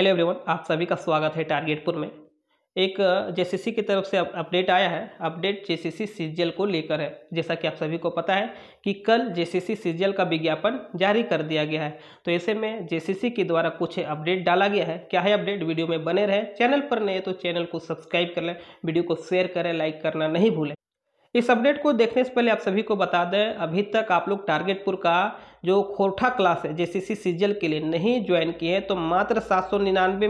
hello everyone आप सभी का स्वागत है टारगेटपुर में एक जेसीसी की तरफ से अपडेट आया है अपडेट जेसीसी सीजीएल को लेकर है जैसा कि आप सभी को पता है कि कल जेसीसी सीजीएल का विज्ञापन जारी कर दिया गया है तो ऐसे में जेसीसी के द्वारा कुछ अपडेट डाला गया है क्या है अपडेट वीडियो में बने रहे चैनल पर नए तो चैनल को सब्सक्राइब कर लें वीडियो को शेयर करें लाइक करना नहीं भूलें इस अपडेट को देखने से पहले आप सभी को बता दें अभी तक आप लोग टारगेटपुर का जो खोरठा क्लास है सी सीजल के लिए नहीं ज्वाइन किए हैं तो मात्र सात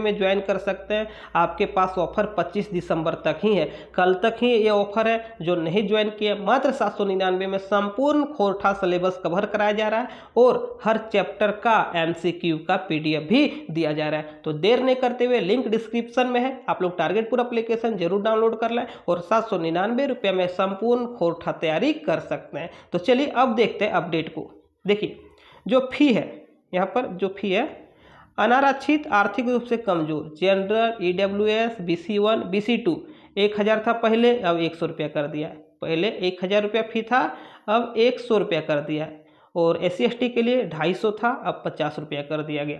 में ज्वाइन कर सकते हैं आपके पास ऑफर पच्चीस दिसंबर तक ही है कल तक ही ये ऑफर है जो नहीं ज्वाइन किए मात्र सात में संपूर्ण खोरठा सिलेबस कवर कराया जा रहा है और हर चैप्टर का एम का पी भी दिया जा रहा है तो देर नहीं करते हुए लिंक डिस्क्रिप्शन में है आप लोग टारगेटपुर अप्लीकेशन जरूर डाउनलोड कर लें और सात सौ निन्यानवे रुपये में संपूर्ण खोरठा तैयारी कर सकते हैं तो चलिए अब देखते हैं अपडेट को देखिए जो फी है यहाँ पर जो फी है अनारक्षित आर्थिक रूप से कमजोर general E W S B C one B C two एक हज़ार था पहले अब एक सौ रुपया कर दिया है पहले एक हज़ार रुपया फी था अब एक सौ रुपया कर दिया है और एस सी के लिए ढाई सौ था अब पचास रुपया कर दिया गया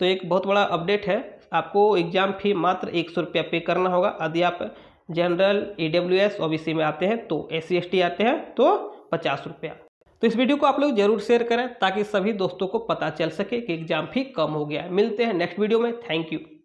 तो एक बहुत बड़ा अपडेट है आपको एग्ज़ाम फ़ी मात्र एक सौ रुपया पे करना होगा यदि आप general E W S O B C में आते हैं तो एस सी आते हैं तो पचास रुपया तो इस वीडियो को आप लोग जरूर शेयर करें ताकि सभी दोस्तों को पता चल सके कि एग्जाम फी कम हो गया मिलते हैं नेक्स्ट वीडियो में थैंक यू